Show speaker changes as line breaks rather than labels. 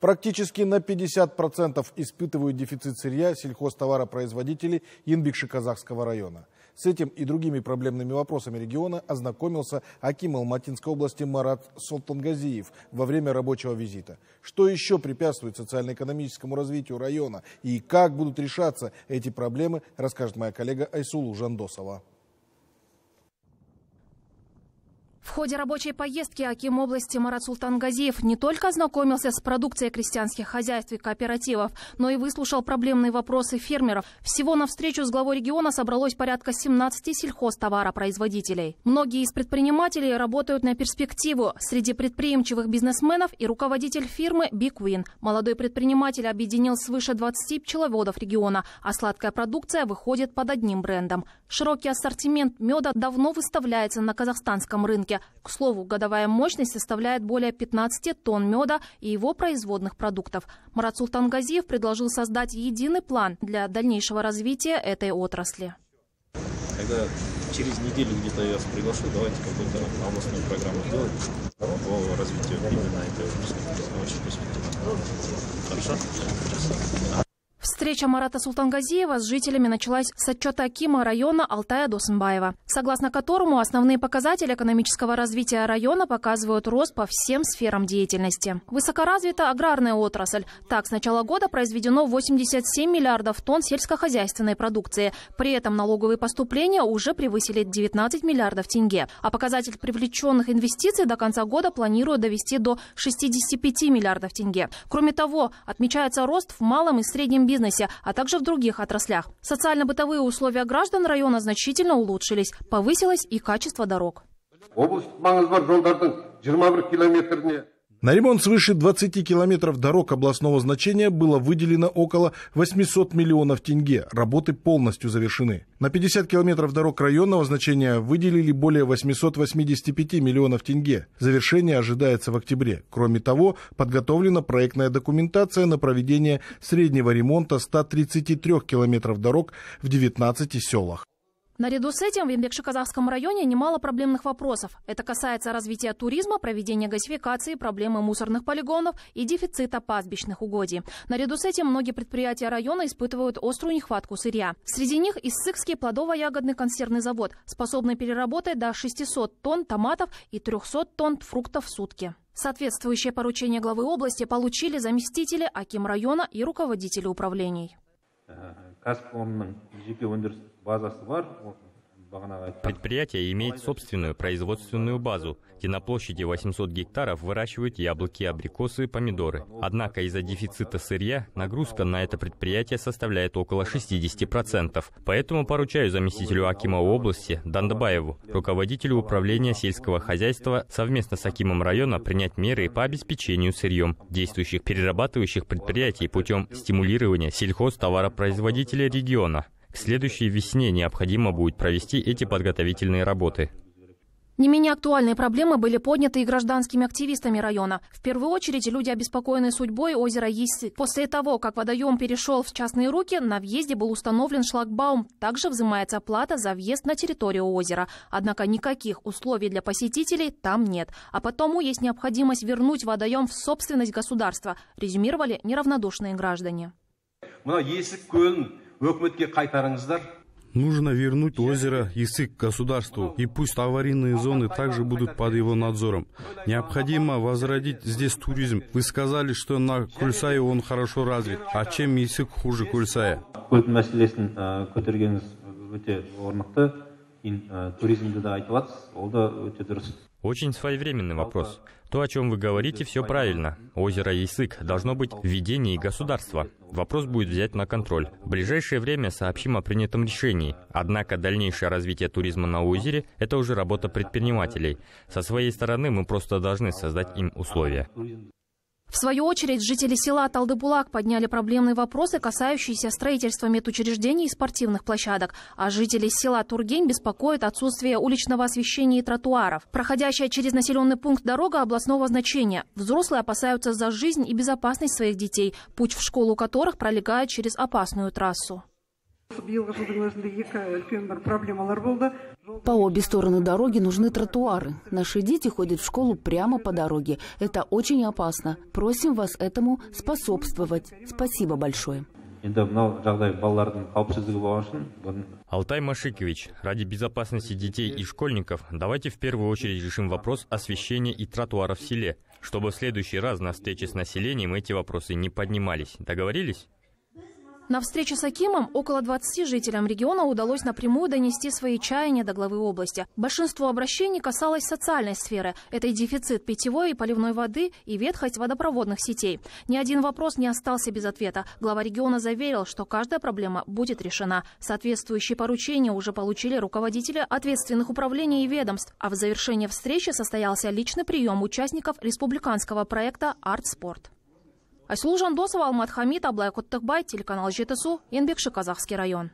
Практически на 50% испытывают дефицит сырья сельхозтоваропроизводителей Янбекши-Казахского района. С этим и другими проблемными вопросами региона ознакомился Аким Алматинской области Марат Солтангазиев во время рабочего визита. Что еще препятствует социально-экономическому развитию района и как будут решаться эти проблемы, расскажет моя коллега Айсулу Жандосова.
В ходе рабочей поездки Аким области Марат Султан Газиев не только ознакомился с продукцией крестьянских хозяйств и кооперативов, но и выслушал проблемные вопросы фермеров. Всего на встречу с главой региона собралось порядка 17 сельхозтоваропроизводителей. Многие из предпринимателей работают на перспективу. Среди предприимчивых бизнесменов и руководитель фирмы Big Win. Молодой предприниматель объединил свыше 20 пчеловодов региона, а сладкая продукция выходит под одним брендом. Широкий ассортимент меда давно выставляется на казахстанском рынке. Кировске. К слову, годовая мощность составляет более 15 тонн меда и его производных продуктов. Марат Султангазиев предложил создать единый план для дальнейшего развития этой отрасли.
Когда через неделю где-то я вас приглашу, давайте какую-то областную программу делать по развитию именно этой отрасли. Очень
перспективно. Хорошо? Встреча Марата Султангазиева с жителями началась с отчета Акима района Алтая Досенбаева, согласно которому основные показатели экономического развития района показывают рост по всем сферам деятельности. Высокоразвита аграрная отрасль. Так, с начала года произведено 87 миллиардов тонн сельскохозяйственной продукции. При этом налоговые поступления уже превысили 19 миллиардов тенге. А показатель привлеченных инвестиций до конца года планируют довести до 65 миллиардов тенге. Кроме того, отмечается рост в малом и среднем бизнесе Кавказе, а также в других отраслях. Социально-бытовые условия граждан района значительно улучшились, повысилось и качество дорог.
На ремонт свыше 20 километров дорог областного значения было выделено около 800 миллионов тенге. Работы полностью завершены. На 50 километров дорог районного значения выделили более 885 миллионов тенге. Завершение ожидается в октябре. Кроме того, подготовлена проектная документация на проведение среднего ремонта 133 километров дорог в 19 селах.
Наряду с этим в ямбекши районе немало проблемных вопросов. Это касается развития туризма, проведения газификации, проблемы мусорных полигонов и дефицита пастбищных угодий. Наряду с этим многие предприятия района испытывают острую нехватку сырья. Среди них Иссыкский плодово-ягодный консервный завод, способный переработать до 600 тонн томатов и 300 тонн фруктов в сутки. Соответствующее поручение главы области получили заместители Аким района и руководители управлений.
Предприятие имеет собственную производственную базу, где на площади 800 гектаров выращивают яблоки, абрикосы, и помидоры. Однако из-за дефицита сырья нагрузка на это предприятие составляет около 60%. Поэтому поручаю заместителю Акима области Дандабаеву, руководителю управления сельского хозяйства, совместно с Акимом района принять меры по обеспечению сырьем действующих перерабатывающих предприятий путем стимулирования сельхозтоваропроизводителя региона. К следующей весне необходимо будет провести эти подготовительные работы.
Не менее актуальные проблемы были подняты и гражданскими активистами района. В первую очередь люди обеспокоены судьбой озера Есы. После того, как водоем перешел в частные руки, на въезде был установлен шлагбаум. Также взимается плата за въезд на территорию озера. Однако никаких условий для посетителей там нет. А потому есть необходимость вернуть водоем в собственность государства, резюмировали неравнодушные граждане
өкіметке қайтарыңыздар
Нужно вернуть озеро Исык государству, и пусть аварийные зоны также будут под его надзором. Необходимо возродить здесь туризм. Вы сказали, что на Кульсае он хорошо развит. А чем Исык хуже Кульсая? Э, э, туризмді очень своевременный вопрос. То, о чем вы говорите, все правильно. Озеро Исык должно быть в ведении государства. Вопрос будет взять на контроль. В ближайшее время сообщим о принятом решении. Однако дальнейшее развитие туризма на озере – это уже работа предпринимателей. Со своей стороны мы просто должны создать им условия.
В свою очередь, жители села Талдыбулак подняли проблемные вопросы, касающиеся строительства медучреждений и спортивных площадок. А жители села Тургень беспокоят отсутствие уличного освещения и тротуаров. Проходящая через населенный пункт дорога областного значения. Взрослые опасаются за жизнь и безопасность своих детей, путь в школу которых пролегает через опасную трассу по обе стороны дороги нужны тротуары. Наши дети ходят в школу прямо по дороге. Это очень опасно. Просим вас этому способствовать. Спасибо большое.
Алтай Машикович, ради безопасности детей и школьников давайте в первую очередь решим вопрос освещения и тротуара в селе, чтобы в следующий раз на встрече с населением эти вопросы не поднимались. Договорились?
На встрече с Акимом около 20 жителям региона удалось напрямую донести свои чаяния до главы области. Большинство обращений касалось социальной сферы. Это и дефицит питьевой и поливной воды, и ветхость водопроводных сетей. Ни один вопрос не остался без ответа. Глава региона заверил, что каждая проблема будет решена. Соответствующие поручения уже получили руководители ответственных управлений и ведомств. А в завершении встречи состоялся личный прием участников республиканского проекта «Артспорт». айсұлу жандосова алмат хамит абылай құттықбай телеканал жетісу еңбекші казахский район